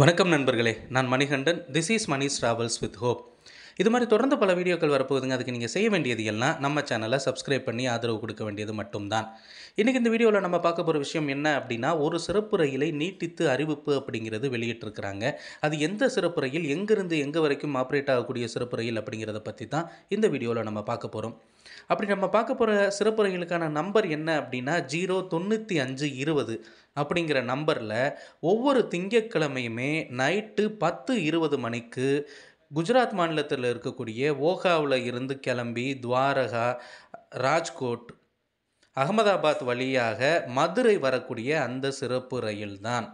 வணக்கம் நண்பர்களே நான் Manikandan this is Mani's travels with hope இது மாதிரி தொடர்ந்து பல வீடியோக்கள் வரப்போகுதுங்க அதுக்கு நீங்கள் செய்ய வேண்டியது எல்லாம் நம்ம சேனலை சப்ஸ்கிரைப் பண்ணி ஆதரவு கொடுக்க வேண்டியது மட்டும்தான் இன்றைக்கி இந்த வீடியோவில் நம்ம பார்க்க போகிற விஷயம் என்ன அப்படின்னா ஒரு சிறப்பு ரயிலை நீட்டித்து அறிவிப்பு அப்படிங்கிறது வெளியிட்டிருக்கிறாங்க அது எந்த சிறப்பு ரயில் எங்கேருந்து எங்கே வரைக்கும் ஆப்ரேட் ஆகக்கூடிய சிறப்பு ரயில் அப்படிங்கிறத பற்றி தான் இந்த வீடியோவில் நம்ம பார்க்க போகிறோம் அப்படி நம்ம பார்க்க போகிற சிறப்பு ரயிலுக்கான நம்பர் என்ன அப்படின்னா ஜீரோ தொண்ணூற்றி அஞ்சு இருபது அப்படிங்கிற நம்பரில் ஒவ்வொரு திங்கட்கிழமையுமே நைட்டு பத்து இருபது மணிக்கு குஜராத் மாநிலத்தில் இருக்கக்கூடிய ஓகாவில் இருந்து கிளம்பி துவாரகா ராஜ்கோட் அகமதாபாத் வழியாக மதுரை வரக்கூடிய அந்த சிறப்பு ரயில் தான்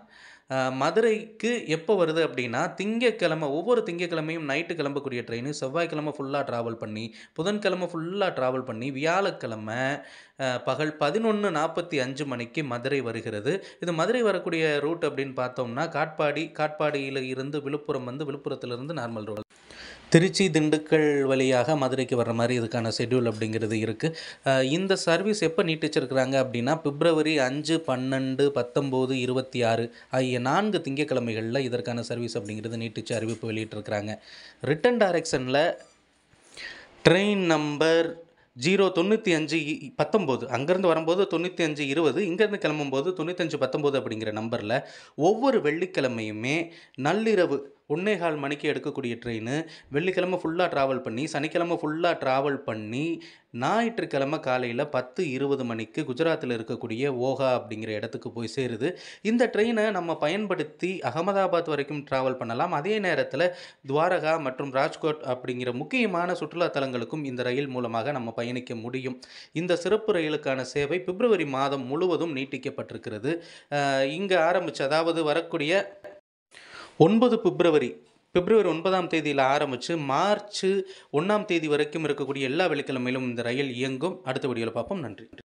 மதுரைக்கு எப்போ வருது அப்படின்னா திங்கக்கிழமை ஒவ்வொரு திங்கக்கிழமையும் நைட்டு கிளம்பக்கூடிய ட்ரெயின் செவ்வாய்க்கிழமை ஃபுல்லாக ட்ராவல் பண்ணி புதன்கிழமை ஃபுல்லாக ட்ராவல் பண்ணி வியாழக்கிழமை பகல் பதினொன்று நாற்பத்தி அஞ்சு மணிக்கு மதுரை வருகிறது இது மதுரை வரக்கூடிய ரூட் அப்படின்னு பார்த்தோம்னா காட்பாடி காட்பாடியில் இருந்து விழுப்புரம் வந்து விழுப்புரத்துலேருந்து நார்மல் ரோடு திருச்சி திண்டுக்கல் வழியாக மதுரைக்கு வர்ற மாதிரி இதுக்கான ஷெட்யூல் அப்படிங்கிறது இருக்குது இந்த சர்வீஸ் எப்போ நீட்டிச்சிருக்கிறாங்க அப்படின்னா பிப்ரவரி அஞ்சு பன்னெண்டு பத்தொம்போது இருபத்தி ஆறு ஆகிய நான்கு திங்கக்கிழமைகளில் இதற்கான சர்வீஸ் அப்படிங்கிறது நீட்டிச்சு அறிவிப்பு வெளியிட்டிருக்கிறாங்க ரிட்டன் டைரக்ஷனில் ட்ரெயின் நம்பர் ஜீரோ தொண்ணூற்றி அஞ்சு பத்தொம்போது அங்கேருந்து வரும்போது தொண்ணூற்றி அஞ்சு இருபது இங்கேருந்து கிளம்பும்போது தொண்ணூற்றஞ்சு பத்தொம்போது அப்படிங்கிற நம்பரில் ஒவ்வொரு வெள்ளிக்கிழமையுமே நள்ளிரவு ஒன்றே மணிக்கு எடுக்கக்கூடிய ட்ரெயின் வெள்ளிக்கிழமை ஃபுல்லாக ட்ராவல் பண்ணி சனிக்கிழமை ஃபுல்லாக ட்ராவல் பண்ணி ஞாயிற்றுக்கிழமை காலையில் பத்து இருபது மணிக்கு குஜராத்தில் இருக்கக்கூடிய ஓகா அப்படிங்கிற இடத்துக்கு போய் சேருது இந்த ட்ரெயினை நம்ம பயன்படுத்தி அகமதாபாத் வரைக்கும் ட்ராவல் பண்ணலாம் அதே நேரத்தில் துவாரகா மற்றும் ராஜ்கோட் அப்படிங்கிற முக்கியமான சுற்றுலா தலங்களுக்கும் இந்த ரயில் மூலமாக நம்ம பயணிக்க முடியும் இந்த சிறப்பு ரயிலுக்கான சேவை பிப்ரவரி மாதம் முழுவதும் நீட்டிக்கப்பட்டிருக்கிறது இங்கே ஆரம்பித்து அதாவது வரக்கூடிய ஒன்பது பிப்ரவரி பிப்ரவரி ஒன்பதாம் தேதியில் ஆரம்பித்து மார்ச் ஒன்றாம் தேதி வரைக்கும் இருக்கக்கூடிய எல்லா வெள்ளிக்கிழமையிலும் இந்த ரயில் இயங்கும் அடுத்த வீடியோவில் பார்ப்போம் நன்றி